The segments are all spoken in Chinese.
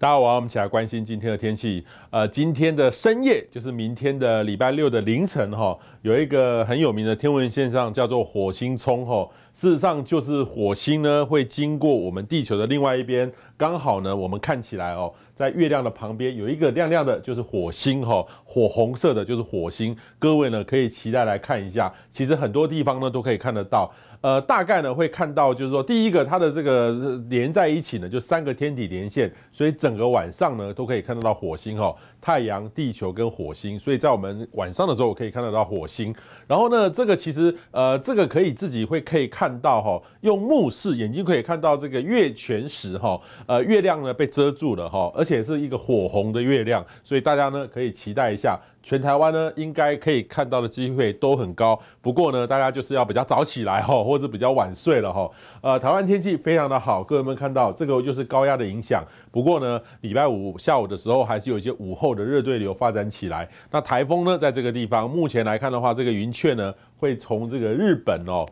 大家好，我们一起来关心今天的天气。呃，今天的深夜，就是明天的礼拜六的凌晨，哈，有一个很有名的天文现象，叫做火星冲。哈，事实上就是火星呢会经过我们地球的另外一边。刚好呢，我们看起来哦，在月亮的旁边有一个亮亮的，就是火星哈，火红色的就是火星。各位呢可以期待来看一下，其实很多地方呢都可以看得到。呃，大概呢会看到，就是说第一个它的这个连在一起呢，就三个天体连线，所以整个晚上呢都可以看得到火星哈，太阳、地球跟火星，所以在我们晚上的时候可以看得到火星。然后呢，这个其实呃，这个可以自己会可以看到哈，用目视眼睛可以看到这个月全食哈。呃，月亮呢被遮住了哈，而且是一个火红的月亮，所以大家呢可以期待一下，全台湾呢应该可以看到的机会都很高。不过呢，大家就是要比较早起来哈，或是比较晚睡了哈。呃，台湾天气非常的好，各位们看到这个就是高压的影响。不过呢，礼拜五下午的时候还是有一些午后的热对流发展起来。那台风呢，在这个地方目前来看的话，这个云雀呢会从这个日本哦。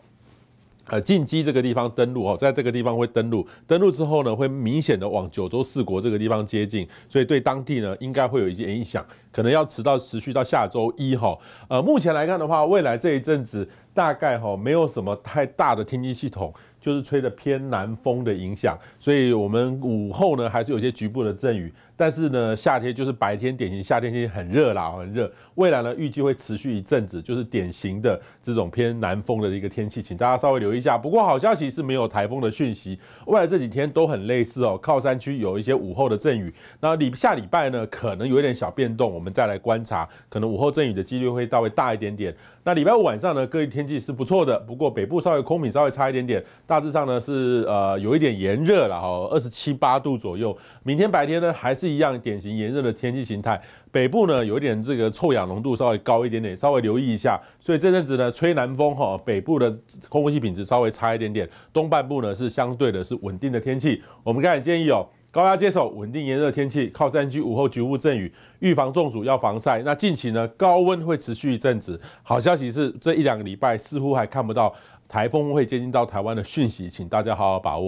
呃，进击这个地方登陆哦，在这个地方会登陆，登陆之后呢，会明显的往九州四国这个地方接近，所以对当地呢，应该会有一些影响，可能要迟到持续到下周一哈。呃，目前来看的话，未来这一阵子大概哈，没有什么太大的天气系统。就是吹着偏南风的影响，所以我们午后呢还是有些局部的阵雨，但是呢，夏天就是白天典型夏天天气很热啦，很热。未来呢预计会持续一阵子，就是典型的这种偏南风的一个天气，请大家稍微留意一下。不过好消息是没有台风的讯息，未来这几天都很类似哦。靠山区有一些午后的阵雨，那礼下礼拜呢可能有一点小变动，我们再来观察，可能午后阵雨的几率会稍微大一点点。那礼拜五晚上呢，各地天气是不错的，不过北部稍微空品稍微差一点点。大致上呢是呃有一点炎热了哈，二十七八度左右。明天白天呢还是一样典型炎热的天气形态。北部呢有一点这个臭氧浓度稍微高一点点，稍微留意一下。所以这阵子呢吹南风哈，北部的空气品质稍微差一点点。东半部呢是相对的是稳定的天气。我们刚才建议哦。高压接手，稳定炎热天气。靠山居午后局部阵雨，预防中暑要防晒。那近期呢，高温会持续一阵子。好消息是，这一两个礼拜似乎还看不到台风会接近到台湾的讯息，请大家好好把握。